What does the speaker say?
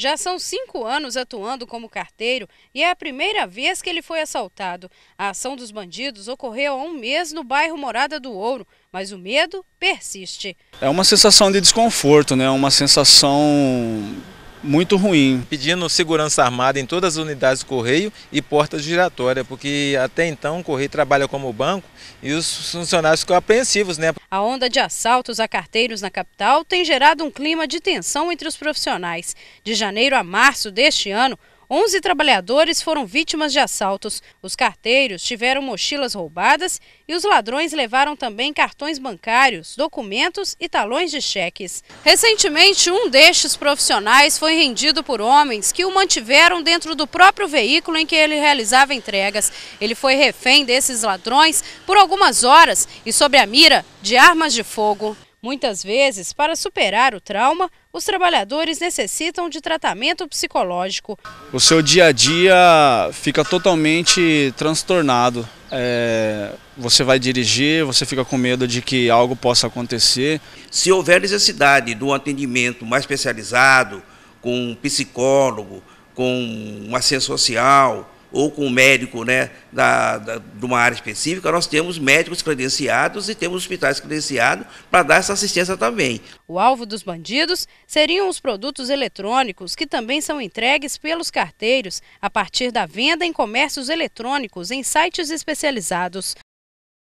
Já são cinco anos atuando como carteiro e é a primeira vez que ele foi assaltado. A ação dos bandidos ocorreu há um mês no bairro Morada do Ouro, mas o medo persiste. É uma sensação de desconforto, né? Uma sensação muito ruim. Pedindo segurança armada em todas as unidades do Correio e porta giratória, porque até então o Correio trabalha como banco e os funcionários ficam apreensivos. Né? A onda de assaltos a carteiros na capital tem gerado um clima de tensão entre os profissionais. De janeiro a março deste ano, 11 trabalhadores foram vítimas de assaltos. Os carteiros tiveram mochilas roubadas e os ladrões levaram também cartões bancários, documentos e talões de cheques. Recentemente, um destes profissionais foi rendido por homens que o mantiveram dentro do próprio veículo em que ele realizava entregas. Ele foi refém desses ladrões por algumas horas e sobre a mira de armas de fogo. Muitas vezes, para superar o trauma, os trabalhadores necessitam de tratamento psicológico. O seu dia a dia fica totalmente transtornado. É, você vai dirigir, você fica com medo de que algo possa acontecer. Se houver necessidade de um atendimento mais especializado, com um psicólogo, com um assistente social, ou com um médico né, da, da, de uma área específica, nós temos médicos credenciados e temos hospitais credenciados para dar essa assistência também. O alvo dos bandidos seriam os produtos eletrônicos, que também são entregues pelos carteiros, a partir da venda em comércios eletrônicos, em sites especializados.